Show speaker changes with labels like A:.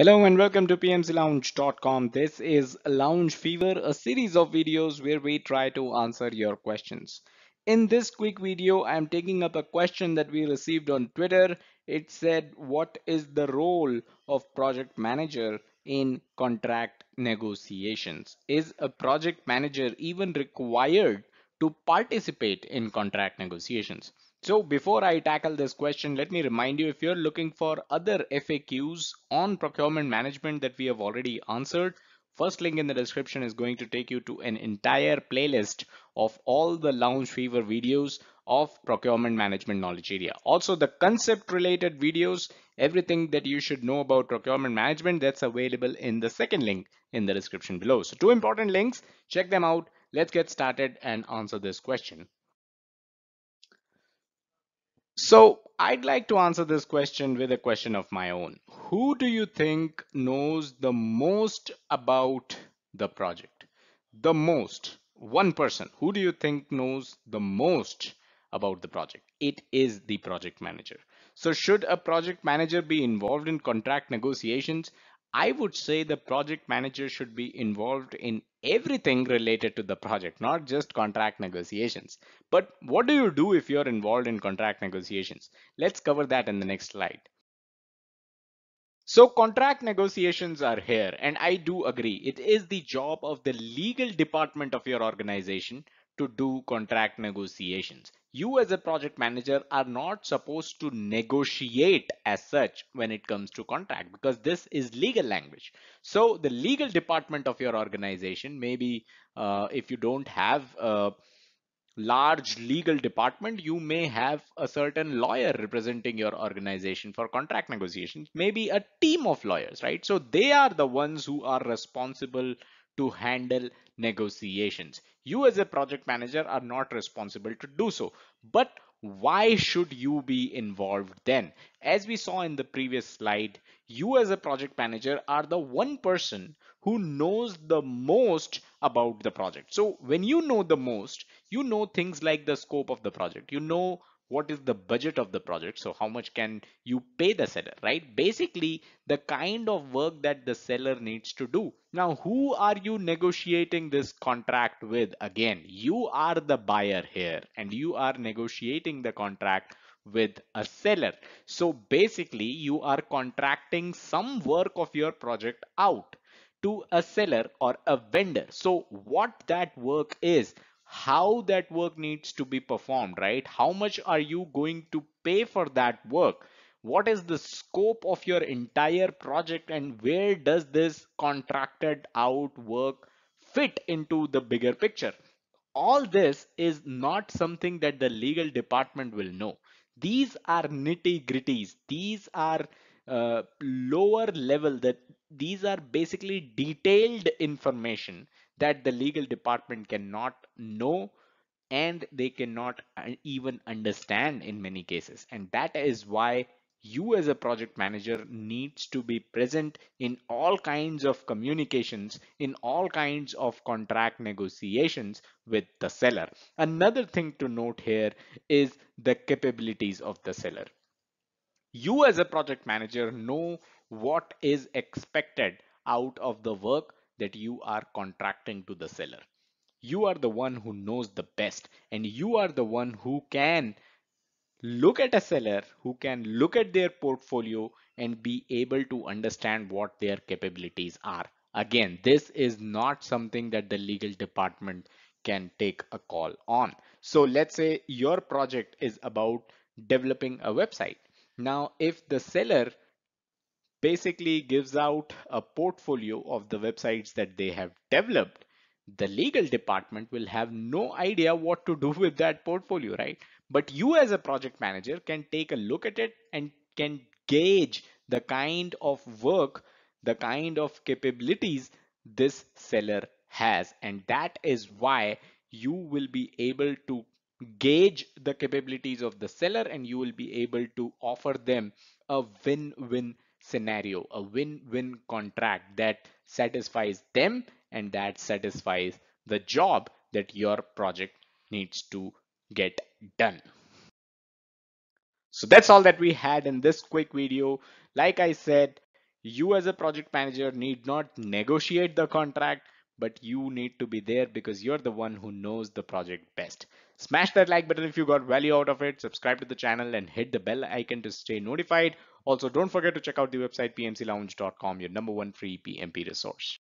A: Hello and welcome to pmclounge.com. This is Lounge Fever, a series of videos where we try to answer your questions. In this quick video, I am taking up a question that we received on Twitter. It said, what is the role of project manager in contract negotiations? Is a project manager even required to participate in contract negotiations? So before I tackle this question, let me remind you if you're looking for other FAQs on procurement management that we have already answered, first link in the description is going to take you to an entire playlist of all the Lounge Fever videos of procurement management knowledge area. Also the concept related videos, everything that you should know about procurement management that's available in the second link in the description below. So two important links, check them out. Let's get started and answer this question. So I'd like to answer this question with a question of my own. Who do you think knows the most about the project? The most, one person. Who do you think knows the most about the project? It is the project manager. So should a project manager be involved in contract negotiations? I would say the project manager should be involved in everything related to the project, not just contract negotiations. But what do you do if you're involved in contract negotiations? Let's cover that in the next slide. So contract negotiations are here and I do agree. It is the job of the legal department of your organization to do contract negotiations you as a project manager are not supposed to negotiate as such when it comes to contract because this is legal language so the legal department of your organization maybe uh, if you don't have a large legal department you may have a certain lawyer representing your organization for contract negotiations maybe a team of lawyers right so they are the ones who are responsible to handle negotiations you as a project manager are not responsible to do so. But why should you be involved then? As we saw in the previous slide, you as a project manager are the one person who knows the most about the project. So when you know the most, you know things like the scope of the project. You know what is the budget of the project so how much can you pay the seller right basically the kind of work that the seller needs to do now who are you negotiating this contract with again you are the buyer here and you are negotiating the contract with a seller so basically you are contracting some work of your project out to a seller or a vendor so what that work is how that work needs to be performed, right? How much are you going to pay for that work? What is the scope of your entire project and where does this contracted out work fit into the bigger picture? All this is not something that the legal department will know. These are nitty gritties. These are uh, lower level that these are basically detailed information that the legal department cannot know and they cannot uh, even understand in many cases. And that is why you as a project manager needs to be present in all kinds of communications, in all kinds of contract negotiations with the seller. Another thing to note here is the capabilities of the seller. You as a project manager know what is expected out of the work that you are contracting to the seller. You are the one who knows the best and you are the one who can look at a seller, who can look at their portfolio and be able to understand what their capabilities are. Again, this is not something that the legal department can take a call on. So let's say your project is about developing a website. Now, if the seller basically gives out a portfolio of the websites that they have developed the legal department will have no idea what to do with that portfolio right but you as a project manager can take a look at it and can gauge the kind of work the kind of capabilities this seller has and that is why you will be able to gauge the capabilities of the seller and you will be able to offer them a win-win scenario, a win-win contract that satisfies them and that satisfies the job that your project needs to get done. So that's all that we had in this quick video. Like I said, you as a project manager need not negotiate the contract but you need to be there because you're the one who knows the project best. Smash that like button if you got value out of it, subscribe to the channel and hit the bell icon to stay notified. Also, don't forget to check out the website pmclounge.com, your number one free PMP resource.